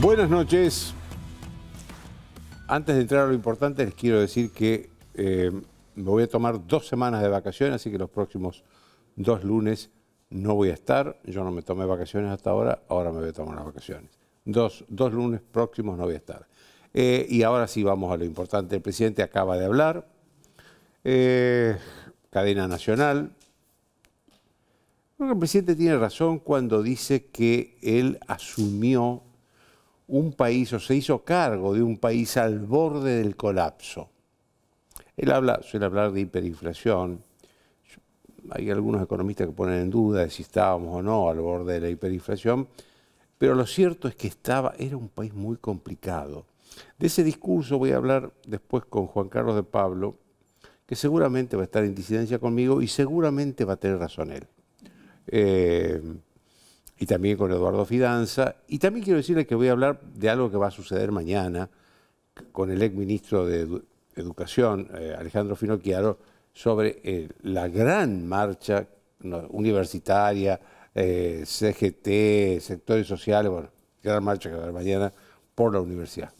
Buenas noches. Antes de entrar a lo importante, les quiero decir que eh, me voy a tomar dos semanas de vacaciones, así que los próximos dos lunes no voy a estar. Yo no me tomé vacaciones hasta ahora, ahora me voy a tomar las vacaciones. Dos, lunes próximos no voy a estar. Eh, y ahora sí vamos a lo importante. El presidente acaba de hablar. Eh, cadena nacional. Creo que el presidente tiene razón cuando dice que él asumió un país o se hizo cargo de un país al borde del colapso. Él habla, suele hablar de hiperinflación. Hay algunos economistas que ponen en duda de si estábamos o no al borde de la hiperinflación, pero lo cierto es que estaba, era un país muy complicado. De ese discurso voy a hablar después con Juan Carlos de Pablo, que seguramente va a estar en disidencia conmigo y seguramente va a tener razón él. Eh, y también con Eduardo Fidanza. Y también quiero decirles que voy a hablar de algo que va a suceder mañana con el exministro de Educación, eh, Alejandro Finocchiaro, sobre eh, la gran marcha universitaria, eh, CGT, sectores sociales, bueno, gran marcha que va a haber mañana por la universidad.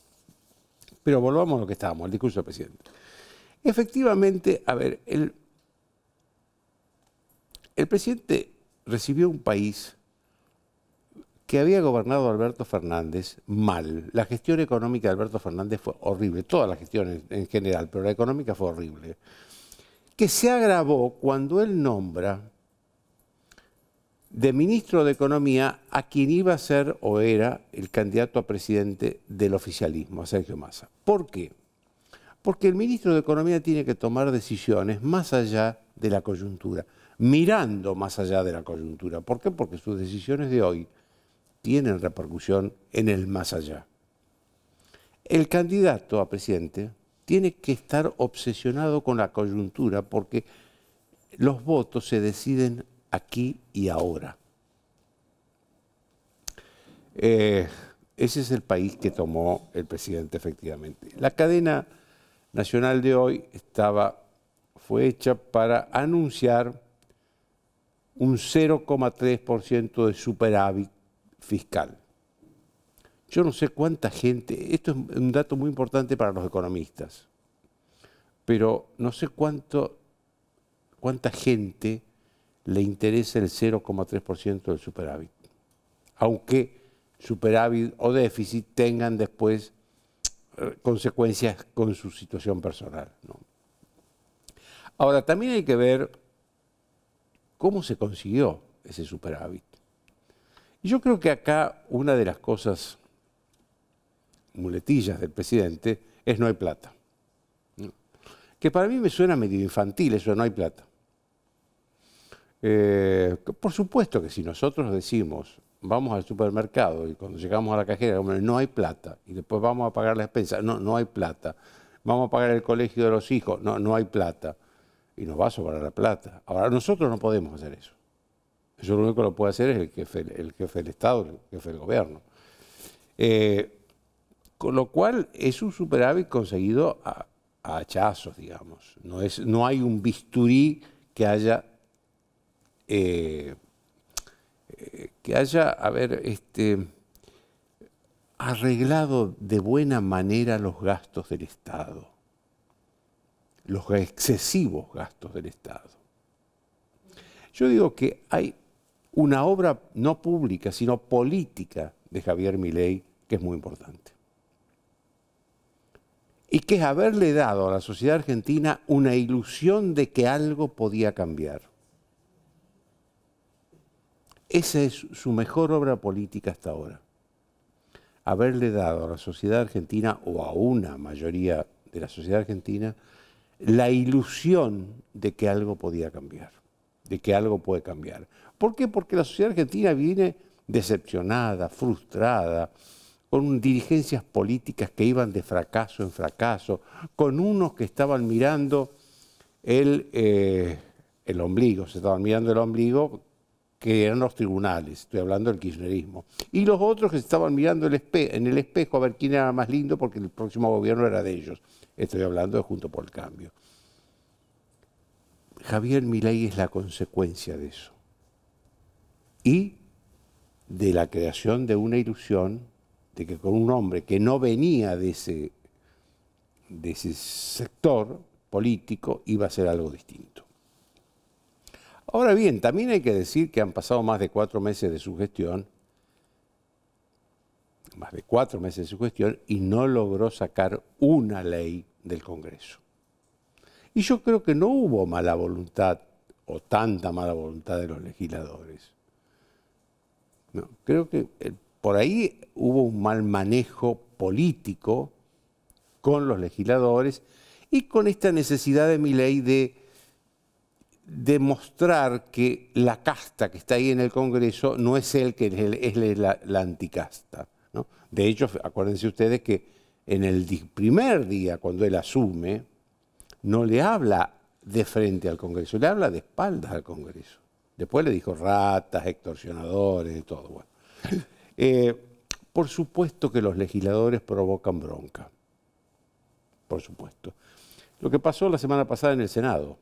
Pero volvamos a lo que estábamos, al discurso del presidente. Efectivamente, a ver, el presidente recibió un país que había gobernado Alberto Fernández mal. La gestión económica de Alberto Fernández fue horrible, todas las gestiones en general, pero la económica fue horrible, que se agravó cuando él nombra de ministro de Economía a quien iba a ser o era el candidato a presidente del oficialismo, a Sergio Massa. ¿Por qué? Porque el ministro de Economía tiene que tomar decisiones más allá de la coyuntura, mirando más allá de la coyuntura. ¿Por qué? Porque sus decisiones de hoy tienen repercusión en el más allá. El candidato a presidente tiene que estar obsesionado con la coyuntura porque los votos se deciden aquí y ahora. Eh, ese es el país que tomó el presidente efectivamente. La cadena nacional de hoy estaba, fue hecha para anunciar un 0,3% de superávit fiscal. Yo no sé cuánta gente, esto es un dato muy importante para los economistas, pero no sé cuánto, cuánta gente le interesa el 0,3% del superávit, aunque superávit o déficit tengan después eh, consecuencias con su situación personal. Ahora, también hay que ver cómo se consiguió ese superávit. Yo creo que acá una de las cosas muletillas del presidente es no hay plata. Mm. Que para mí me suena medio infantil eso, no hay plata. Eh, por supuesto que si nosotros decimos, vamos al supermercado y cuando llegamos a la cajera, no hay plata, y después vamos a pagar la expensa, no, no hay plata, vamos a pagar el colegio de los hijos, no, no hay plata, y nos va a sobrar la plata. Ahora, nosotros no podemos hacer eso. Yo lo único que lo puede hacer es el jefe, el jefe del Estado, el jefe del gobierno. Eh, con lo cual es un superávit conseguido a, hachazos, digamos. No, es, no hay un bisturí que haya... Eh, eh, que haya, a ver, este, arreglado de buena manera los gastos del Estado, los excesivos gastos del Estado. Yo digo que hay una obra no pública, sino política de Javier Milei, que es muy importante. Y que es haberle dado a la sociedad argentina una ilusión de que algo podía cambiar. Esa es su mejor obra política hasta ahora. Haberle dado a la sociedad argentina, o a una mayoría de la sociedad argentina, la ilusión de que algo podía cambiar de que algo puede cambiar. ¿Por qué? Porque la sociedad argentina viene decepcionada, frustrada, con dirigencias políticas que iban de fracaso en fracaso, con unos que estaban mirando el, eh, el ombligo, se estaban mirando el ombligo, que eran los tribunales, estoy hablando del kirchnerismo, y los otros que se estaban mirando el en el espejo a ver quién era más lindo porque el próximo gobierno era de ellos, estoy hablando de Junto por el Cambio. Javier Milei es la consecuencia de eso. Y de la creación de una ilusión de que con un hombre que no venía de ese, de ese sector político iba a ser algo distinto. Ahora bien, también hay que decir que han pasado más de cuatro meses de su gestión, más de cuatro meses de su gestión, y no logró sacar una ley del Congreso. Y yo creo que no hubo mala voluntad o tanta mala voluntad de los legisladores. No, creo que eh, por ahí hubo un mal manejo político con los legisladores y con esta necesidad de mi ley de demostrar que la casta que está ahí en el Congreso no es él que es, la, anticasta. De hecho, acuérdense ustedes que en el primer día, cuando él asume, no le habla de frente al Congreso, le habla de espaldas al Congreso. Después le dijo ratas, extorsionadores, y todo. Eh, por supuesto que los legisladores provocan bronca. Por supuesto. Lo que pasó la semana pasada en el Senado,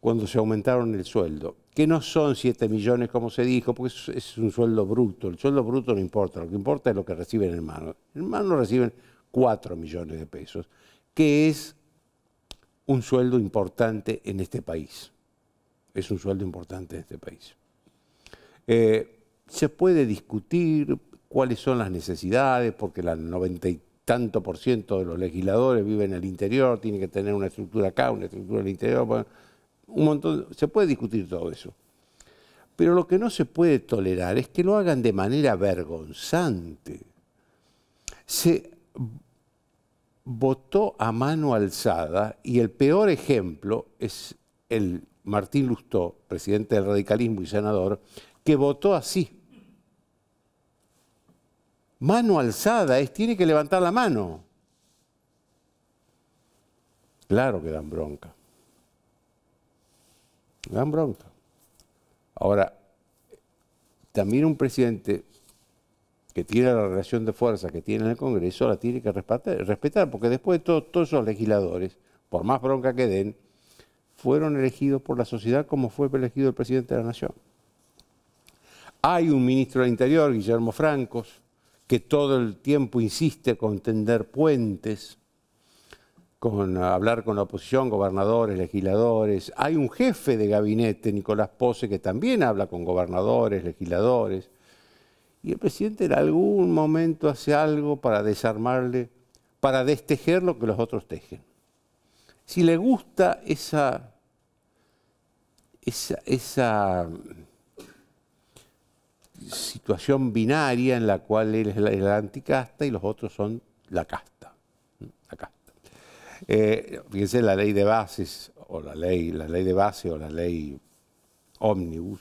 cuando se aumentaron el sueldo, que no son 7 millones como se dijo, porque es un sueldo bruto. El sueldo bruto no importa, lo que importa es lo que reciben en mano. En mano reciben 4 millones de pesos, que es un sueldo importante en este país. Es un sueldo importante en este país. Eh, se puede discutir cuáles son las necesidades, porque el noventa y tanto por ciento de los legisladores viven en el interior, tienen que tener una estructura acá, una estructura en interior, un montón, se puede discutir todo eso. Pero lo que no se puede tolerar es que lo hagan de manera vergonzante. Se votó a mano alzada y el peor ejemplo es el Martín Lustó, presidente del radicalismo y senador, que votó así. Mano alzada es, tiene que levantar la mano. Claro que dan bronca. Dan bronca. Ahora, también un presidente que tiene la relación de fuerza que tiene en el Congreso, la tiene que respetar, porque después de todos esos legisladores, por más bronca que den, fueron elegidos por la sociedad como fue elegido el presidente de la Nación. Hay un ministro del Interior, Guillermo Francos, que todo el tiempo insiste con tender puentes, con hablar con la oposición, gobernadores, legisladores. Hay un jefe de gabinete, Nicolás Pose, que también habla con gobernadores, legisladores. Y el presidente en algún momento hace algo para desarmarle, para destejer lo que los otros tejen. Si le gusta esa, esa, mm, situación binaria en la cual él es la anticasta y los otros son la casta. La eh, fíjense la ley de bases, o la ley, la ley de base o la ley ómnibus,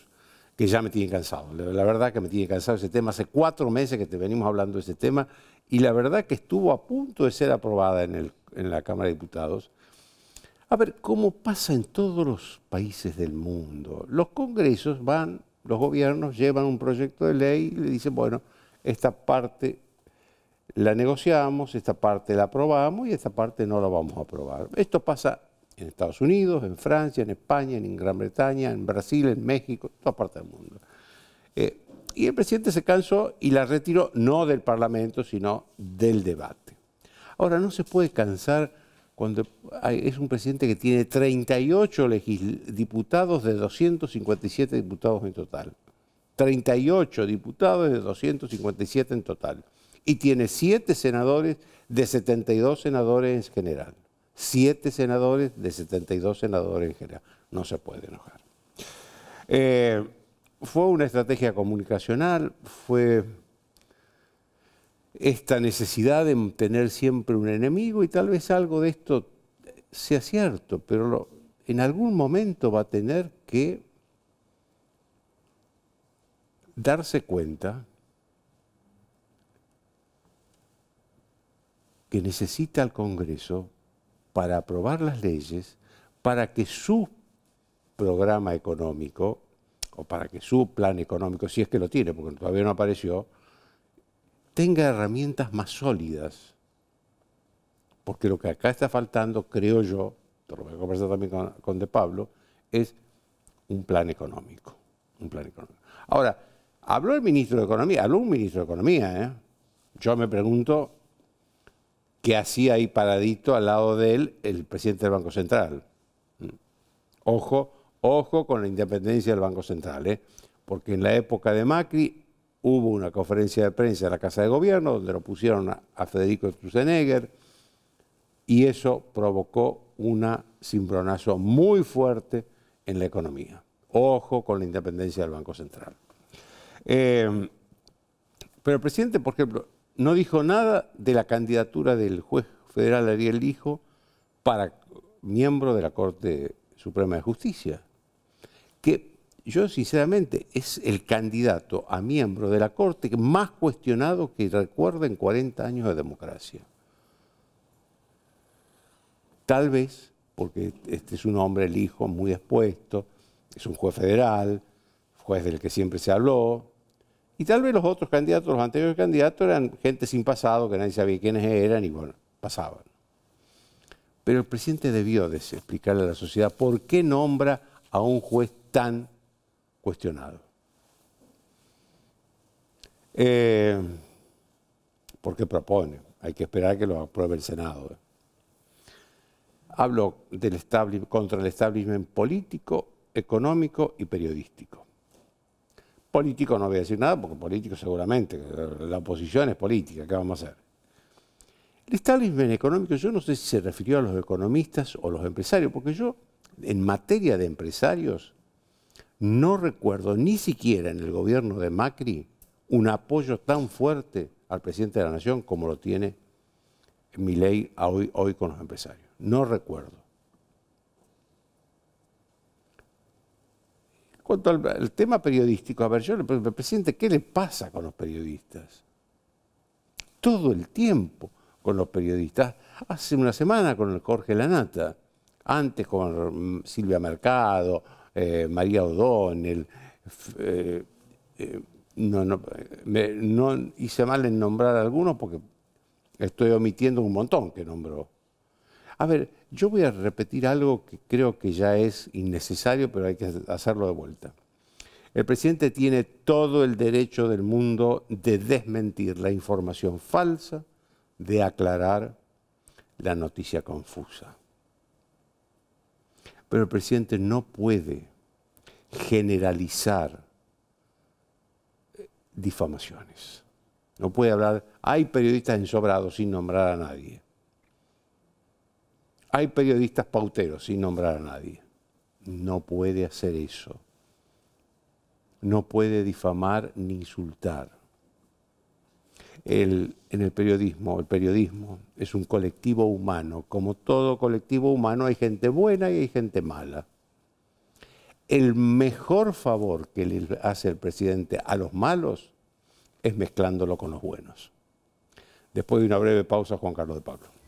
que ya me tiene cansado. La verdad que me tiene cansado ese tema. Hace cuatro meses que te venimos hablando de ese tema y la verdad que estuvo a punto de ser aprobada en, el, en la Cámara de Diputados. A ver, ¿cómo pasa en todos los países del mundo? Los congresos van, los gobiernos llevan un proyecto de ley y le dicen, bueno, esta parte la negociamos, esta parte la aprobamos y esta parte no la vamos a aprobar. Esto pasa en Estados Unidos, en Francia, en España, en Gran Bretaña, en Brasil, en México, en todas partes del mundo. Eh, y el presidente se cansó y la retiró no del Parlamento, sino del debate. Ahora, no se puede cansar cuando es un presidente que tiene 38 diputados de 257 diputados en total. 38 diputados de 257 en total. Y tiene 7 senadores de 72 senadores en general siete senadores de 72 senadores en general. No se puede enojar. Eh, fue una estrategia comunicacional, fue esta necesidad de tener siempre un enemigo y tal vez algo de esto sea cierto, pero en algún momento va a tener que darse cuenta que necesita al Congreso para aprobar las leyes para que su programa económico, o para que su plan económico, si es que lo tiene, porque todavía no apareció, tenga herramientas más sólidas. Porque lo que acá está faltando, creo yo, lo voy a conversar también con, De Pablo, es un plan económico. Un plan Ahora, habló el ministro de Economía, habló un ministro de Economía, ¿eh? Yo me pregunto que hacía ahí paradito al lado de él el presidente del Banco Central. Mm. Ojo, ojo con la independencia del Banco Central, ¿eh? porque en la época de Macri hubo una conferencia de prensa en la Casa de Gobierno donde lo pusieron a, Federico Stusenegger y eso provocó un cimbronazo muy fuerte en la economía. Ojo con la independencia del Banco Central. Eh, pero el presidente, por ejemplo, no dijo nada de la candidatura del juez federal Ariel Hijo para miembro de la Corte Suprema de Justicia, que yo sinceramente es el candidato a miembro de la Corte más cuestionado que recuerda en 40 años de democracia. Tal vez, porque este es un hombre, el hijo, muy expuesto, es un juez federal, juez del que siempre se habló, y tal vez los otros candidatos, los anteriores candidatos, eran gente sin pasado, que nadie sabía quiénes eran y bueno, pasaban. Pero el presidente debió explicarle a la sociedad por qué nombra a un juez tan cuestionado. Eh, ¿Por qué propone, hay que esperar que lo apruebe el Senado. Eh. Hablo contra el establishment político, económico y periodístico. Político no voy a decir nada, porque político seguramente, la oposición es política, ¿qué vamos a hacer? El establishment económico, yo no sé si se refirió a los economistas o los empresarios, porque yo, en materia de empresarios, no recuerdo ni siquiera en el gobierno de Macri un apoyo tan fuerte al presidente de la Nación como lo tiene mi hoy, hoy con los empresarios. No recuerdo. cuanto al, tema periodístico, a ver, yo le pregunto, presidente, ¿qué le pasa con los periodistas? Todo el tiempo con los periodistas. Hace una semana con Jorge Lanata, antes con mm, Silvia Mercado, eh, María O'Donnell. Eh, eh, no, no, no hice mal en nombrar algunos porque estoy omitiendo un montón que nombró. A ver, yo voy a repetir algo que creo que ya es innecesario, pero hay que hacerlo de vuelta. El presidente tiene todo el derecho del mundo de desmentir la información falsa, de aclarar la noticia confusa. Pero el presidente no puede generalizar eh, difamaciones. No puede hablar, hay periodistas ensobrados sin nombrar a nadie hay periodistas pauteros, sin nombrar a nadie. No puede hacer eso. No puede difamar ni insultar. en el periodismo, el periodismo es un colectivo humano. Como todo colectivo humano hay gente buena y hay gente mala. El mejor favor que le hace el presidente a los malos es mezclándolo con los buenos. Después de una breve pausa, Juan Carlos de Pablo.